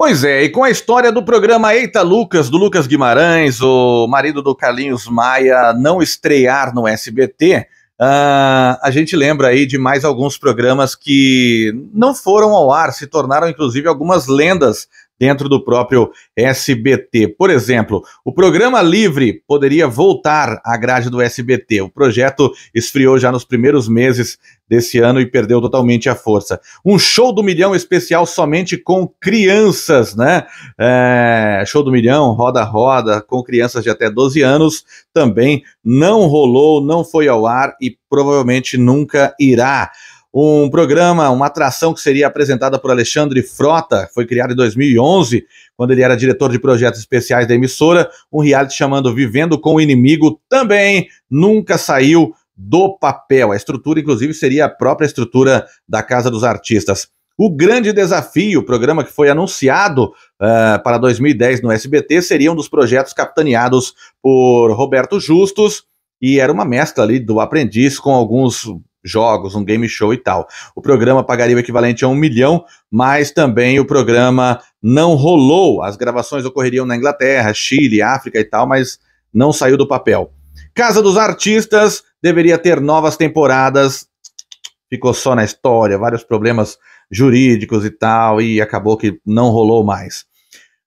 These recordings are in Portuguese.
Pois é, e com a história do programa Eita Lucas, do Lucas Guimarães, o marido do Carlinhos Maia, não estrear no SBT, uh, ah, a gente lembra aí de mais alguns programas que não foram ao ar, se tornaram inclusive algumas lendas dentro do próprio SBT. Por exemplo, o programa Livre poderia voltar à grade do SBT. O projeto esfriou já nos primeiros meses desse ano e perdeu totalmente a força. Um show do milhão especial somente com crianças, né? É, show do milhão, roda-roda, com crianças de até 12 anos, também não rolou, não foi ao ar e provavelmente nunca irá um programa, uma atração que seria apresentada por Alexandre Frota, foi criado em 2011, quando ele era diretor de projetos especiais da emissora, um reality chamando Vivendo com o Inimigo, também nunca saiu do papel. A estrutura, inclusive, seria a própria estrutura da Casa dos Artistas. O Grande Desafio, o programa que foi anunciado uh, para 2010 no SBT, seria um dos projetos capitaneados por Roberto Justus, e era uma mescla ali do aprendiz com alguns jogos, um game show e tal. O programa pagaria o equivalente a um milhão, mas também o programa não rolou. As gravações ocorreriam na Inglaterra, Chile, África e tal, mas não saiu do papel. Casa dos Artistas deveria ter novas temporadas, ficou só na história, vários problemas jurídicos e tal, e acabou que não rolou mais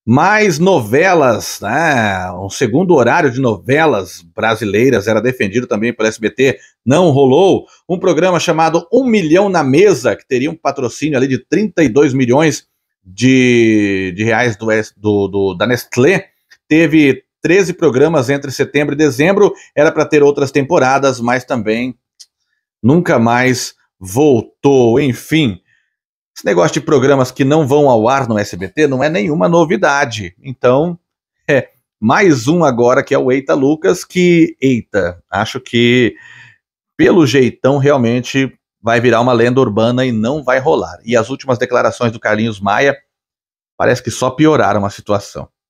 mais novelas, né? um segundo horário de novelas brasileiras era defendido também pelo SBT, não rolou. Um programa chamado Um Milhão na Mesa, que teria um patrocínio ali de 32 milhões de, de reais do, do, do, da Nestlé, teve 13 programas entre setembro e dezembro, era para ter outras temporadas, mas também nunca mais voltou. Enfim, esse negócio de programas que não vão ao ar no SBT não é nenhuma novidade. Então, é mais um agora que é o Eita Lucas, que, eita, acho que pelo jeitão realmente vai virar uma lenda urbana e não vai rolar. E as últimas declarações do Carlinhos Maia parece que só pioraram a situação.